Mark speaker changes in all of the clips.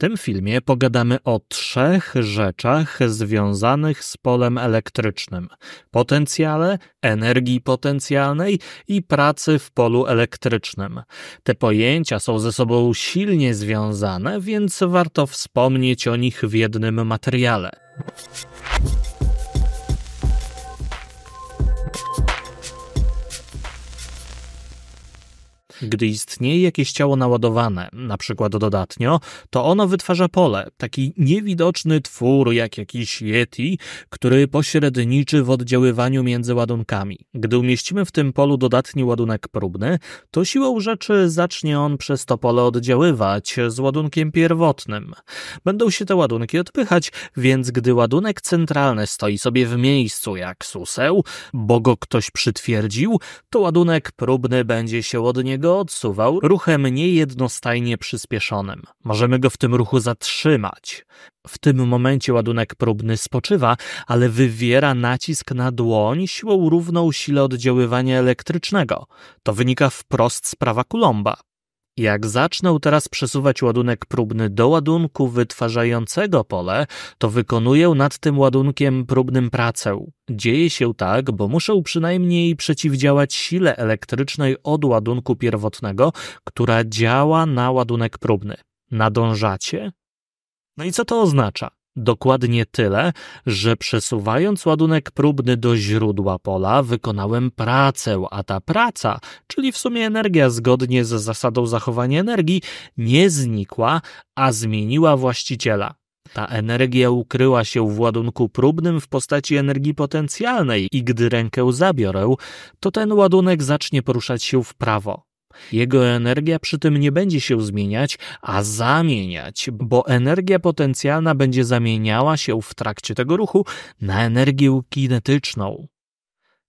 Speaker 1: tym filmie pogadamy o trzech rzeczach związanych z polem elektrycznym: potencjale, energii potencjalnej i pracy w polu elektrycznym. Te pojęcia są ze sobą silnie związane, więc warto wspomnieć o nich w jednym materiale. Gdy istnieje jakieś ciało naładowane, na przykład dodatnio, to ono wytwarza pole, taki niewidoczny twór jak jakiś Yeti, który pośredniczy w oddziaływaniu między ładunkami. Gdy umieścimy w tym polu dodatni ładunek próbny, to siłą rzeczy zacznie on przez to pole oddziaływać z ładunkiem pierwotnym. Będą się te ładunki odpychać, więc gdy ładunek centralny stoi sobie w miejscu jak suseł, bo go ktoś przytwierdził, to ładunek próbny będzie się od niego go odsuwał ruchem niejednostajnie przyspieszonym. Możemy go w tym ruchu zatrzymać. W tym momencie ładunek próbny spoczywa, ale wywiera nacisk na dłoń siłą równą sile oddziaływania elektrycznego. To wynika wprost z prawa Coulomba. Jak zacznę teraz przesuwać ładunek próbny do ładunku wytwarzającego pole, to wykonuję nad tym ładunkiem próbnym pracę. Dzieje się tak, bo muszę przynajmniej przeciwdziałać sile elektrycznej od ładunku pierwotnego, która działa na ładunek próbny. Nadążacie? No i co to oznacza? Dokładnie tyle, że przesuwając ładunek próbny do źródła pola, wykonałem pracę, a ta praca, czyli w sumie energia zgodnie z zasadą zachowania energii, nie znikła, a zmieniła właściciela. Ta energia ukryła się w ładunku próbnym w postaci energii potencjalnej i gdy rękę zabiorę, to ten ładunek zacznie poruszać się w prawo. Jego energia przy tym nie będzie się zmieniać, a zamieniać, bo energia potencjalna będzie zamieniała się w trakcie tego ruchu na energię kinetyczną.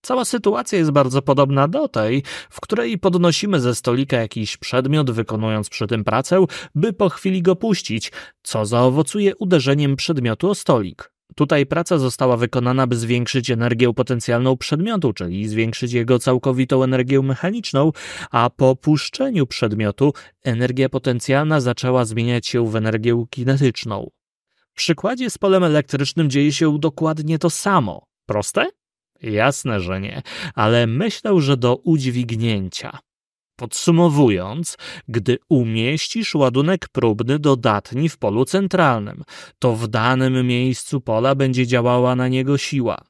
Speaker 1: Cała sytuacja jest bardzo podobna do tej, w której podnosimy ze stolika jakiś przedmiot, wykonując przy tym pracę, by po chwili go puścić, co zaowocuje uderzeniem przedmiotu o stolik. Tutaj praca została wykonana, by zwiększyć energię potencjalną przedmiotu, czyli zwiększyć jego całkowitą energię mechaniczną, a po puszczeniu przedmiotu energia potencjalna zaczęła zmieniać się w energię kinetyczną. W przykładzie z polem elektrycznym dzieje się dokładnie to samo. Proste? Jasne, że nie, ale myślę, że do udźwignięcia. Podsumowując, gdy umieścisz ładunek próbny dodatni w polu centralnym, to w danym miejscu pola będzie działała na niego siła.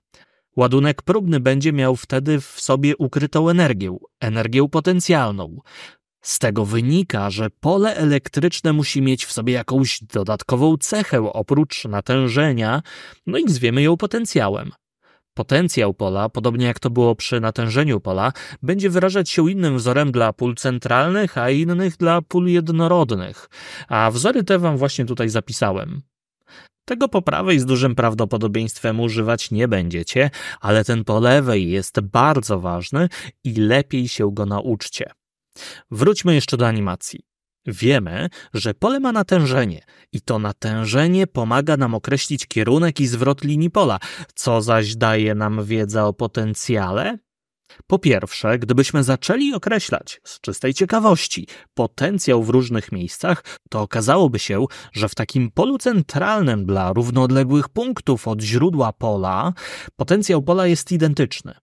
Speaker 1: Ładunek próbny będzie miał wtedy w sobie ukrytą energię, energię potencjalną. Z tego wynika, że pole elektryczne musi mieć w sobie jakąś dodatkową cechę oprócz natężenia, no i zwiemy ją potencjałem. Potencjał pola, podobnie jak to było przy natężeniu pola, będzie wyrażać się innym wzorem dla pól centralnych, a innych dla pól jednorodnych. A wzory te wam właśnie tutaj zapisałem. Tego po prawej z dużym prawdopodobieństwem używać nie będziecie, ale ten po lewej jest bardzo ważny i lepiej się go nauczcie. Wróćmy jeszcze do animacji. Wiemy, że pole ma natężenie i to natężenie pomaga nam określić kierunek i zwrot linii pola, co zaś daje nam wiedza o potencjale? Po pierwsze, gdybyśmy zaczęli określać z czystej ciekawości potencjał w różnych miejscach, to okazałoby się, że w takim polu centralnym dla równoodległych punktów od źródła pola potencjał pola jest identyczny.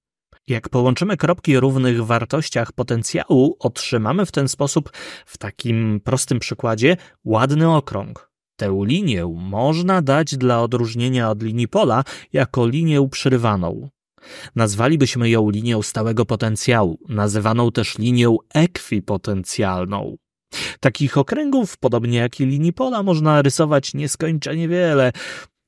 Speaker 1: Jak połączymy kropki równych wartościach potencjału, otrzymamy w ten sposób, w takim prostym przykładzie, ładny okrąg. Tę linię można dać dla odróżnienia od linii pola jako linię przerywaną. Nazwalibyśmy ją linią stałego potencjału, nazywaną też linią ekwipotencjalną. Takich okręgów, podobnie jak i linii pola, można rysować nieskończenie wiele.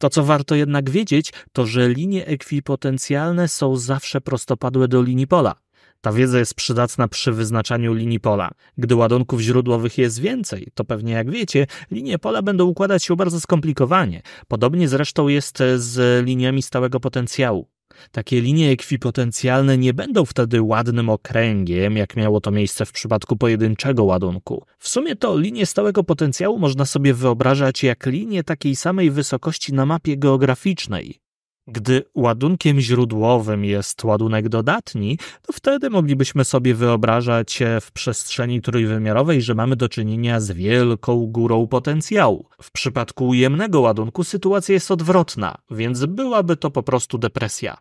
Speaker 1: To, co warto jednak wiedzieć, to że linie ekwipotencjalne są zawsze prostopadłe do linii pola. Ta wiedza jest przydatna przy wyznaczaniu linii pola. Gdy ładunków źródłowych jest więcej, to pewnie jak wiecie, linie pola będą układać się bardzo skomplikowanie. Podobnie zresztą jest z liniami stałego potencjału. Takie linie ekwipotencjalne nie będą wtedy ładnym okręgiem, jak miało to miejsce w przypadku pojedynczego ładunku. W sumie to linie stałego potencjału można sobie wyobrażać jak linie takiej samej wysokości na mapie geograficznej. Gdy ładunkiem źródłowym jest ładunek dodatni, to wtedy moglibyśmy sobie wyobrażać w przestrzeni trójwymiarowej, że mamy do czynienia z wielką górą potencjału. W przypadku ujemnego ładunku sytuacja jest odwrotna, więc byłaby to po prostu depresja.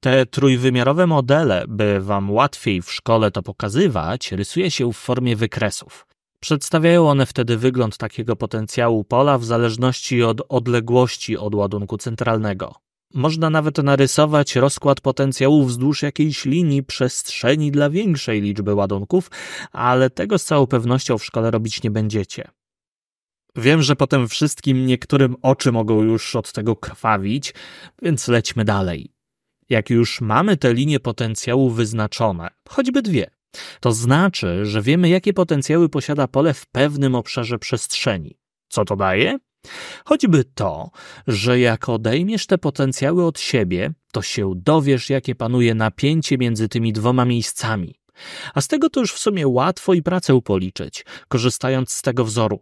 Speaker 1: Te trójwymiarowe modele, by wam łatwiej w szkole to pokazywać, rysuje się w formie wykresów. Przedstawiają one wtedy wygląd takiego potencjału pola w zależności od odległości od ładunku centralnego. Można nawet narysować rozkład potencjału wzdłuż jakiejś linii przestrzeni dla większej liczby ładunków, ale tego z całą pewnością w szkole robić nie będziecie. Wiem, że potem wszystkim niektórym oczy mogą już od tego krwawić, więc lećmy dalej. Jak już mamy te linie potencjału wyznaczone, choćby dwie, to znaczy, że wiemy, jakie potencjały posiada pole w pewnym obszarze przestrzeni. Co to daje? Choćby to, że jak odejmiesz te potencjały od siebie, to się dowiesz, jakie panuje napięcie między tymi dwoma miejscami. A z tego to już w sumie łatwo i pracę policzyć, korzystając z tego wzoru.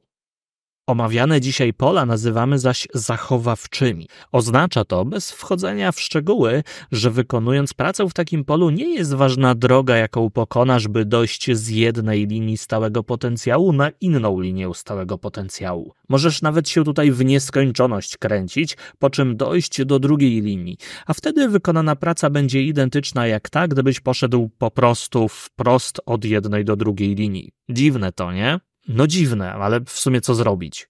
Speaker 1: Omawiane dzisiaj pola nazywamy zaś zachowawczymi. Oznacza to, bez wchodzenia w szczegóły, że wykonując pracę w takim polu nie jest ważna droga, jaką pokonasz, by dojść z jednej linii stałego potencjału na inną linię stałego potencjału. Możesz nawet się tutaj w nieskończoność kręcić, po czym dojść do drugiej linii, a wtedy wykonana praca będzie identyczna jak ta, gdybyś poszedł po prostu wprost od jednej do drugiej linii. Dziwne to, nie? No dziwne, ale w sumie co zrobić?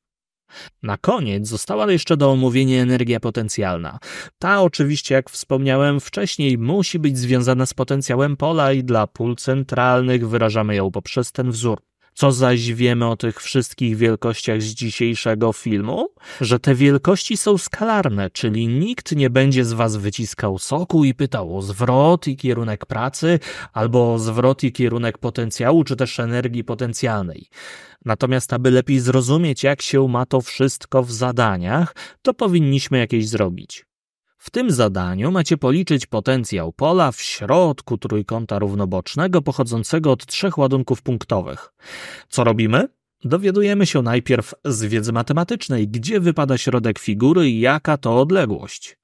Speaker 1: Na koniec została jeszcze do omówienia energia potencjalna. Ta oczywiście, jak wspomniałem wcześniej, musi być związana z potencjałem pola i dla pól centralnych wyrażamy ją poprzez ten wzór. Co zaś wiemy o tych wszystkich wielkościach z dzisiejszego filmu? Że te wielkości są skalarne, czyli nikt nie będzie z was wyciskał soku i pytał o zwrot i kierunek pracy, albo o zwrot i kierunek potencjału, czy też energii potencjalnej. Natomiast, aby lepiej zrozumieć, jak się ma to wszystko w zadaniach, to powinniśmy jakieś zrobić. W tym zadaniu macie policzyć potencjał pola w środku trójkąta równobocznego pochodzącego od trzech ładunków punktowych. Co robimy? Dowiadujemy się najpierw z wiedzy matematycznej, gdzie wypada środek figury i jaka to odległość.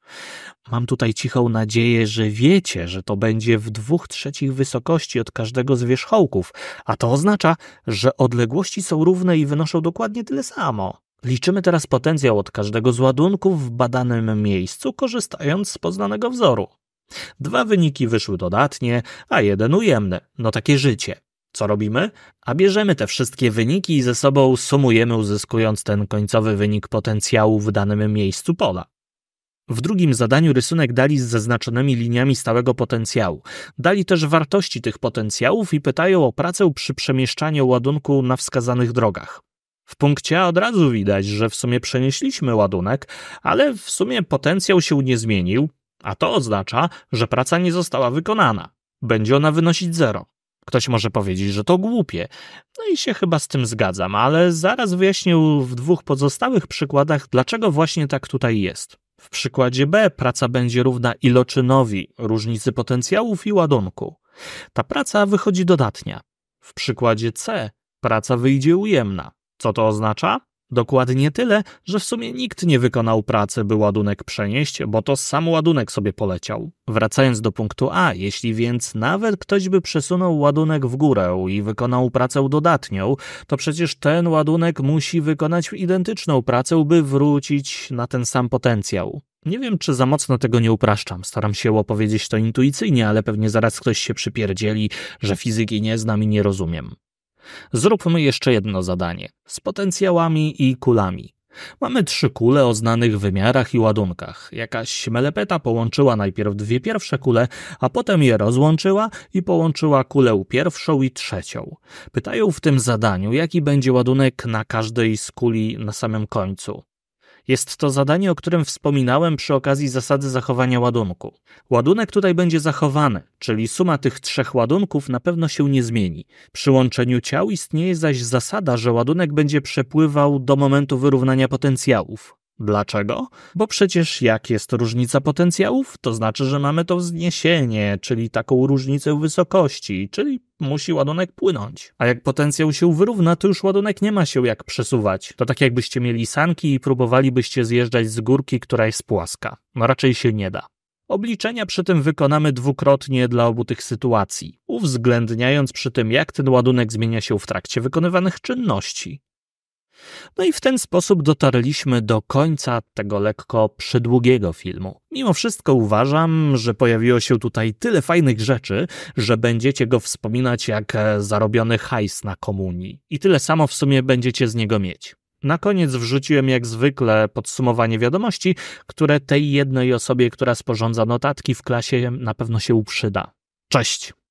Speaker 1: Mam tutaj cichą nadzieję, że wiecie, że to będzie w dwóch trzecich wysokości od każdego z wierzchołków, a to oznacza, że odległości są równe i wynoszą dokładnie tyle samo. Liczymy teraz potencjał od każdego z ładunków w badanym miejscu, korzystając z poznanego wzoru. Dwa wyniki wyszły dodatnie, a jeden ujemny. No takie życie. Co robimy? A bierzemy te wszystkie wyniki i ze sobą sumujemy, uzyskując ten końcowy wynik potencjału w danym miejscu pola. W drugim zadaniu rysunek dali z zaznaczonymi liniami stałego potencjału. Dali też wartości tych potencjałów i pytają o pracę przy przemieszczaniu ładunku na wskazanych drogach. W punkcie A od razu widać, że w sumie przenieśliśmy ładunek, ale w sumie potencjał się nie zmienił, a to oznacza, że praca nie została wykonana. Będzie ona wynosić zero. Ktoś może powiedzieć, że to głupie. No i się chyba z tym zgadzam, ale zaraz wyjaśnię w dwóch pozostałych przykładach, dlaczego właśnie tak tutaj jest. W przykładzie B praca będzie równa iloczynowi różnicy potencjałów i ładunku. Ta praca wychodzi dodatnia. W przykładzie C praca wyjdzie ujemna. Co to oznacza? Dokładnie tyle, że w sumie nikt nie wykonał pracy, by ładunek przenieść, bo to sam ładunek sobie poleciał. Wracając do punktu A, jeśli więc nawet ktoś by przesunął ładunek w górę i wykonał pracę dodatnią, to przecież ten ładunek musi wykonać identyczną pracę, by wrócić na ten sam potencjał. Nie wiem, czy za mocno tego nie upraszczam. Staram się opowiedzieć to intuicyjnie, ale pewnie zaraz ktoś się przypierdzieli, że fizyki nie znam i nie rozumiem. Zróbmy jeszcze jedno zadanie z potencjałami i kulami. Mamy trzy kule o znanych wymiarach i ładunkach. Jakaś melepeta połączyła najpierw dwie pierwsze kule, a potem je rozłączyła i połączyła kulę pierwszą i trzecią. Pytają w tym zadaniu, jaki będzie ładunek na każdej z kuli na samym końcu. Jest to zadanie, o którym wspominałem przy okazji zasady zachowania ładunku. Ładunek tutaj będzie zachowany, czyli suma tych trzech ładunków na pewno się nie zmieni. Przy łączeniu ciał istnieje zaś zasada, że ładunek będzie przepływał do momentu wyrównania potencjałów. Dlaczego? Bo przecież jak jest różnica potencjałów, to znaczy, że mamy to wzniesienie, czyli taką różnicę wysokości, czyli musi ładunek płynąć. A jak potencjał się wyrówna, to już ładunek nie ma się jak przesuwać. To tak jakbyście mieli sanki i próbowalibyście zjeżdżać z górki, która jest płaska. No raczej się nie da. Obliczenia przy tym wykonamy dwukrotnie dla obu tych sytuacji, uwzględniając przy tym, jak ten ładunek zmienia się w trakcie wykonywanych czynności. No i w ten sposób dotarliśmy do końca tego lekko przydługiego filmu. Mimo wszystko uważam, że pojawiło się tutaj tyle fajnych rzeczy, że będziecie go wspominać jak e, zarobiony hajs na komunii. I tyle samo w sumie będziecie z niego mieć. Na koniec wrzuciłem jak zwykle podsumowanie wiadomości, które tej jednej osobie, która sporządza notatki w klasie na pewno się uprzyda. Cześć!